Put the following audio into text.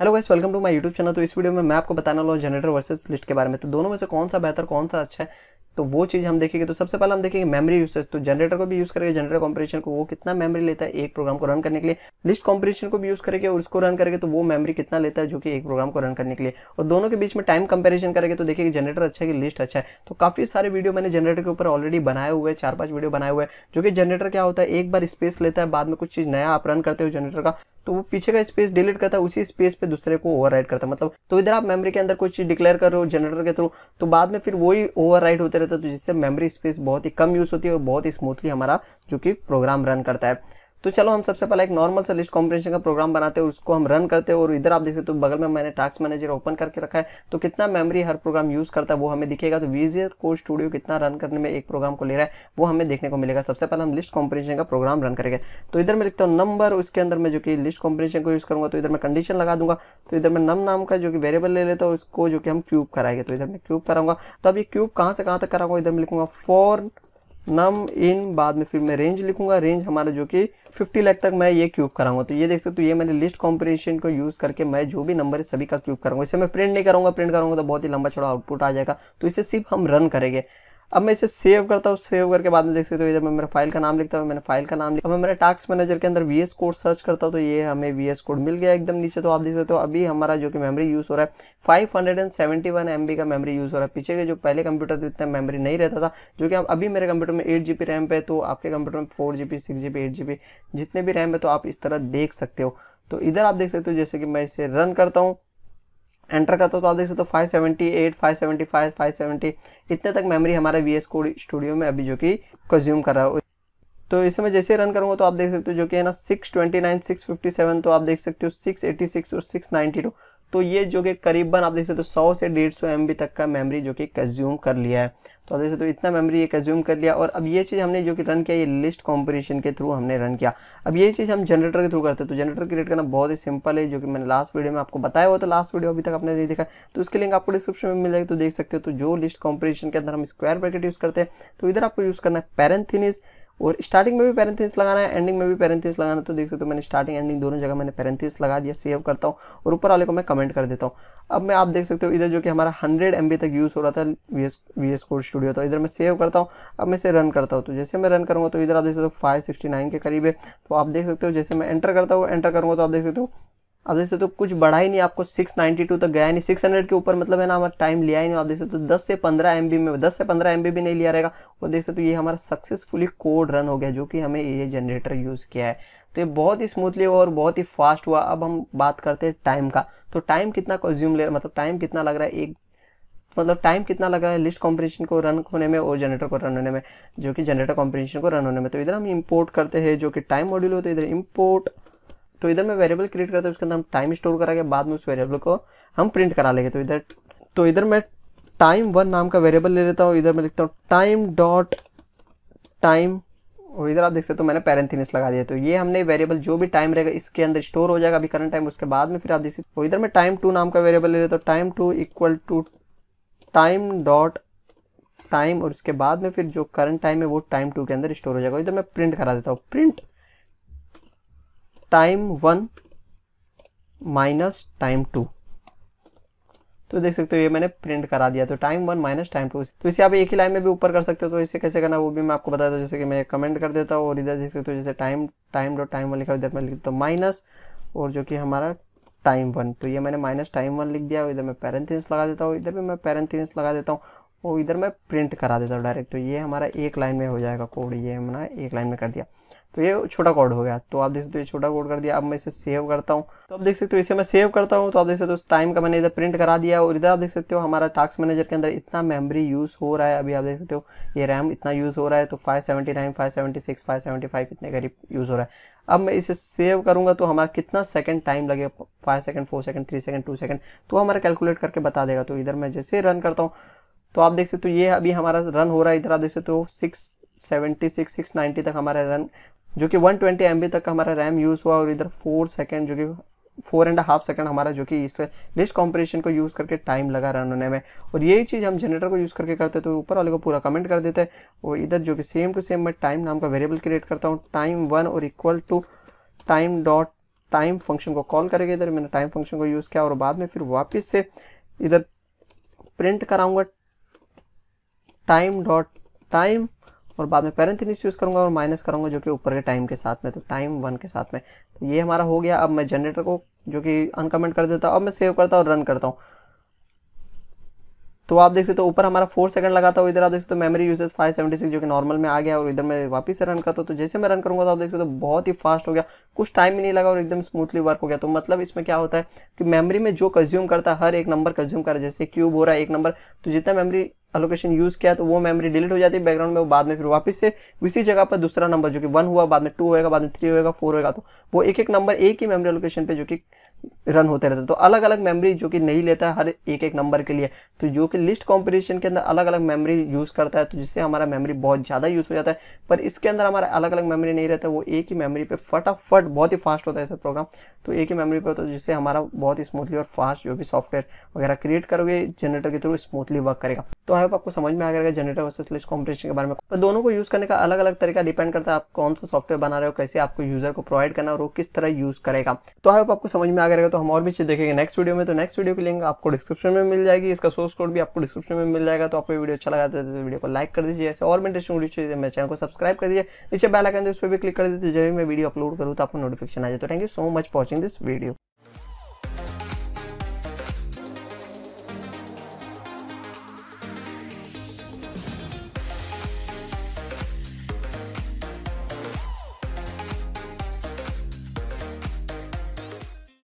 hello guys welcome to my YouTube channel तो इस video में मैं आपको बताने वाला हूँ जनरेटर वर्सेस लिस्ट के बारे में तो दोनों में से कौन सा बेहतर कौन सा अच्छा है तो वो चीज़ हम देखेंगे तो सबसे पहले हम देखेंगे मेमोरी यूसेज तो जनरेटर को भी यूज़ करेंगे जनरेटर कॉम्पिटिशन को वो कितना मेमोरी लेता है एक प्रोग्राम को रन करने के लिए लिस्ट कॉम्पिटिशन को भी यूज़ करेंगे और उसको रन करेंगे तो वो मेमोरी कितना लेता है जो कि एक प्रोग्राम को रन करने के लिए और दोनों के बीच में टाइम कंपेरिजन करेंगे तो देखिए जनरेटर अच्छा है कि लिस्ट अच्छा है तो काफ़ी सारे वीडियो मैंने जनरेटर के ऊपर ऑलरेडी बनाए हुए चार पाँच वीडियो बनाए हुए जो कि जनरेटर क्या होता है एक बार स्पेस लेता है बाद में कुछ चीज़ नया आप रन करते हो जनरेटर का तो वो पीछे का स्पेस डिलीट करता है उसी स्पेस पे दूसरे को ओवर करता है मतलब तो इधर आप मेमोरी के अंदर कोई चीज़ डिक्लेयर कर रहे हो जनरेटर के थ्रू तो बाद में फिर वही ओवर होते रहता है तो जिससे मेमोरी स्पेस बहुत ही कम यूज़ होती है और बहुत ही स्मूथली हमारा जो कि प्रोग्राम रन करता है तो चलो हम सबसे पहले एक नॉर्मल सा लिस्ट कॉम्पिटिशन का प्रोग्राम बनाते हैं उसको हम रन करते हैं और इधर आप देख सकते हो तो बगल में मैंने टास्क मैनेजर ओपन करके रखा है तो कितना मेमोरी हर प्रोग्राम यूज़ करता है वो हमें दिखेगा तो वीजियर को स्टूडियो कितना रन करने में एक प्रोग्राम को ले रहा है वो हमें देखने को मिलेगा सबसे पहले हम लिस्ट कॉम्पिटिशन का प्रोग्राम रन करेंगे तो इधर मैं लिखता हूँ नंबर उसके अंदर में जो कि लिस्ट कॉम्बिनेशन को यूज़ करूँगा तो इधर मैं कंडीशन लगा दूंगा तो इधर मैं नम नाम का जो कि वेरेबल ले लेता हूँ उसको जो कि हम क्यूब कराएंगे तो इधर मैं क्यूब कराऊंगा तो अब ये क्यूब कहाँ से कहाँ तक कराऊंगा इधर मैं लिखूंगा फॉर नम इन बाद में फिर मैं रेंज लिखूंगा रेंज हमारा जो कि 50 लाख तक मैं ये क्यूब कराऊंगा तो ये देख सकते हो तो ये मैंने लिस्ट कॉम्पिनेशन को यूज़ करके मैं जो भी नंबर है सभी का क्यूब कराऊंगा इसे मैं प्रिंट नहीं करूंगा प्रिंट करूंगा तो बहुत ही लंबा छोड़ा आउटपुट आ जाएगा तो इसे सिर्फ हम रन करेंगे अब मैं इसे सेव करता हूँ सेव करके बाद में देख सकते हो इधर मैं मेरा फाइल का नाम लिखता हूँ मैंने फाइल का नाम लिखा मैं मेरे टास्क मैनेजर के अंदर वी कोड सर्च करता हूँ तो ये हमें वी कोड मिल गया एकदम नीचे तो आप देख सकते हो अभी हमारा जो कि मेमरी यूज़ हो रहा है five hundred and seventy one M B का मेमरी यूज़ हो रहा है पीछे के जो पहले कंप्यूटर थे इतना मेमरी नहीं रहता था जो कि अभी मेरे कंप्यूटर में एट जी रैम है तो आपके कंप्यूटर में four G B six eight G B जितने भी रैम है तो आप इस तरह देख सकते हो तो इधर आप देख सकते हो जैसे कि मैं इसे रन करता हूँ एंटर करता हूँ तो आप देख सकते हो five seventy eight five seventy five five seventy इतने तक मेमोरी हमारे वी एस कोड स्टूडियो में अभी जो कि कंज्यूम कर रहा है तो इसे मैं जैसे रन करूँगा तो आप देख सकते हो जो कि है ना six twenty nine six fifty seven तो आप देख सकते हो सिक्स एटी सिक्स और सिक्स नाइनटी टू तो ये जो कि करीबन आप देख सकते हो सौ से डेढ़ सौ एम तक का मेमरी जो कि कंज्यूम कर लिया है तो आप देख सकते हो इतना मेमरी ये कंज्यूम कर लिया और अब ये चीज़ हमने जो कि रन किया ये लिस्ट कॉम्पिटिशन के थ्रू हमने रन किया अब ये चीज़ हम जनरेटर के थ्रू करते हैं तो जनरेटर क्रिएट करना बहुत ही सिंपल है जो कि मैंने लास्ट वीडियो में आपको बताया हुआ तो लास्ट वीडियो अभी तक आपने नहीं देखा तो उसके लिंक आपको डिस्क्रिप्शन में मिल जाएगी तो देख सकते हो तो जो लिस्ट कॉम्पिटिशन के अंदर हम स्क्वायर ब्रैकेट यूज़ करते हैं तो इधर आपको यूज़ करना है पैरेंथिनिस और स्टार्टिंग में भी पैरेंथिस लगाना है एंडिंग में भी पैरेंथिस लगाना तो देख सकते हो मैंने स्टार्टिंग एंडिंग दोनों जगह मैंने पैरेंथिस लगा दिया सेव करता हूँ और ऊपर वाले को मैं कमेंट कर देता हूँ अब मैं आप देख सकते हो इधर जो कि हमारा हंड्रेड एम तक यूज़ हो रहा था V S V S code studio तो इधर मैं सेव करता हूँ अब मैं इसे रन करता हूँ तो जैसे मैं रन करूँगा तो इधर आप देख सकते हो फाइव के करीब है तो आप देख सकते हो जैसे मैं एंटर करता हूँ एंटर करूँगा तो आप देख सकते हो आप देख सकते हो तो कुछ बढ़ा ही नहीं आपको 692 तक गया नहीं 600 के ऊपर मतलब है ना हमारा टाइम लिया ही नहीं आप देख सकते हो तो 10 से 15 एम में 10 से 15 एम भी नहीं लिया रहेगा और देख सकते हो तो ये हमारा सक्सेसफुली कोड रन हो गया जो कि हमें ये जनरेटर यूज़ किया है तो ये बहुत ही स्मूथली हुआ और बहुत ही फास्ट हुआ अब हम बात करते हैं टाइम का तो टाइम कितना कंज्यूम ले मतलब टाइम कितना लग रहा है एक मतलब टाइम कितना लग रहा है लिस्ट कॉम्पिटिशन को रन होने में और जनरेटर को रन होने में जो कि जनरेटर कॉम्पिटिशन को रन होने में तो इधर हम इम्पोर्ट करते हैं जो कि टाइम मॉड्यूल होते हैं इधर इम्पोर्ट तो इधर मैं वेरिएबल क्रिएट करता हूँ उसके अंदर हम टाइम स्टोर करा के बाद में उस वेरिएबल को हम प्रिंट करा लेंगे तो इधर तो इधर मैं टाइम वन नाम का वेरिएबल ले लेता हूँ इधर मैं लिखता हूँ टाइम डॉट टाइम और इधर आप देख सकते हो तो मैंने पैरेंथिनिस लगा दिया तो ये हमने वेरिएबल जो भी टाइम रहेगा इसके अंदर स्टोर हो जाएगा अभी करंट टाइम उसके बाद में फिर आप देख सकते हो इधर मैं टाइम टू नाम का वेरिएबल ले लेता हूँ time two equal to time dot time और उसके बाद में फिर जो करंट टाइम है वो टाइम टू के अंदर स्टोर हो जाएगा इधर मैं प्रिंट करा देता हूँ print time one minus time two तो देख सकते हो ये मैंने प्रिंट करा दिया तो time one minus time two तो इसे आप एक ही लाइन में भी ऊपर कर सकते हो तो इसे कैसे करना वो भी मैं आपको बताता हूँ जैसे कि मैं कमेंट कर देता हूँ और इधर देख सकते हो जैसे time time dot time one लिखा इधर मैं लिख देता हूँ माइनस और जो कि हमारा टाइम वन तो ये मैंने माइनस टाइम वन लिख दिया इधर मैं पैरेंथिन्स लगा देता हूँ इधर भी मैं पैरेंथिन्स लगा देता हूँ और इधर मैं प्रिंट करा देता हूँ डायरेक्ट तो ये हमारा एक लाइन में हो जाएगा कोड ये हमने एक लाइन में कर दिया तो ये छोटा कोड हो गया तो आप देख सकते हो ये छोटा कोड कर दिया अब मैं इसे सेव करता हूँ तो आप देख सकते हो इसे मैं सेव करता हूँ तो आप देख सकते हो तो टाइम का मैंने इधर प्रिंट करा दिया और इधर आप देख सकते हो हमारा टास्क मैनेजर के अंदर इतना मेमोरी यूज़ हो रहा है अभी आप देख सकते हो ये रैम इतना यूज़ हो रहा है तो five seventy nine five seventy six five seventy five इतने करीब यूज़ हो रहा है अब मैं इसे सेव करूंगा तो हमारा कितना सेकंड टाइम लगेगा five second four second three second two second तो हमारा कैलकुलेट करके बता देगा तो इधर मैं जैसे रन करता हूँ तो आप देख सकते हो ये अभी हमारा रन हो रहा है इधर आप देख सकते हो six seventy six six ninety तक हमारा रन जो कि 120 ट्वेंटी तक हमारा रैम यूज़ हुआ और इधर फोर सेकेंड जो कि फोर एंड हाफ सेकेंड हमारा जो कि इस लिस्ट कॉम्पिटिशन को यूज़ करके टाइम लगा है उन्होंने में और यही चीज़ हम जनरेटर को यूज़ करके करते हैं तो ऊपर वाले को पूरा कमेंट कर देते हैं और इधर जो कि सेम टू सेम मैं टाइम नाम का वेरिएबल क्रिएट करता हूँ टाइम वन और equal to time dot time function को कॉल करेगा इधर मैंने टाइम फंक्शन को यूज़ किया और बाद में फिर वापस से इधर प्रिंट कराऊंगा टाइम डॉट टाइम और बाद में पेरेंथिनिस यूज़ करूँगा और माइनस करूँगा जो कि ऊपर के टाइम के साथ में तो टाइम वन के साथ में तो ये हमारा हो गया अब मैं जनरेटर को जो कि अनकमेंट कर देता हूँ अब मैं सेव करता हूँ रन करता हूँ तो आप देख सकते हो ऊपर हमारा फोर सेकंड लगा था इधर आप देख सकते हो मेमोरी यूसेज 576 जो कि नॉर्मल में आ गया और इधर मैं वापस से रन करता हूँ तो जैसे मैं रन करूँगा तो आप देख सकते हो बहुत ही फास्ट हो गया कुछ टाइम ही नहीं लगा और एकदम स्मूथली वर्क हो गया तो मतलब इसमें क्या होता है कि मेमरी में जो कंज्यूम करता है हर एक नंबर कंज्यूम कर जैसे क्यूब हो रहा है एक नंबर तो जितना मेमरी अलोकेशन यूज किया तो वो मेमोरी डिलीट हो जाती है बैकग्राउंड में वो बाद में फिर वापस से उसी जगह पर दूसरा नंबर जो कि वन हुआ बाद में टू होएगा बाद में थ्री होएगा फोर होएगा तो वो एक एक नंबर एक ही मेमोरी अलोकेशन पे जो कि रन होते रहते हैं तो अलग अलग मेमोरी जो कि नहीं लेता है हर एक एक नंबर के लिए तो जो कि लिस्ट कॉम्पिटिशन के अंदर अलग अलग मेमोरी यूज़ करता है तो जिससे हमारा मेमोरी बहुत ज़्यादा यूज़ हो जाता है पर इसके अंदर हमारा अलग अलग मेमोरी नहीं रहता वो एक ही मेमोरी पे फटाफट बहुत ही फास्ट होता है ऐसा प्रोग्राम तो एक ही मेमोरी पर होता है जिससे हमारा बहुत ही स्मूथली और फास्ट जो भी सॉफ्टवेयर वगैरह क्रिएट करोगे जनरेटर के थ्रू स्मूथली वर्क करेगा तो आई होप आपको समझ में आ गया जनरेटर वर्सेस लिस्ट कॉम्पिटिशन के बारे में पर तो दोनों को यूज करने का अलग अलग तरीका डिपेंड करता है आप कौन सा सॉफ्टवेयर बना रहे हो कैसे आपको यूजर को प्रोवाइड करना और वो किस तरह यूज करेगा तो आई होप आपको समझ में आ गया तो हम और भी चीज देखेंगे नेक्स्ट वीडियो में तो नेक्स्ट वीडियो की लिंक आपको डिस्क्रिप्शन में मिल जाएगी इसका सोर्स कोड भी आपको डिस्क्रिप्शन में मिल जाएगा तो आपको वीडियो अच्छा लगा तो वीडियो को लाइक कर दीजिए ऐसे और भी इंटरेस्टिंग वीडियो चाहिए तो मेरे चैनल को सब्सक्राइब कर दीजिए नीचे बेल उस पर भी क्लिक कर दीजिए जब मैं वीडियो अपलोड करूँ तो आपको नोटिफिकेशन आ जाए तो thank you so much watching this video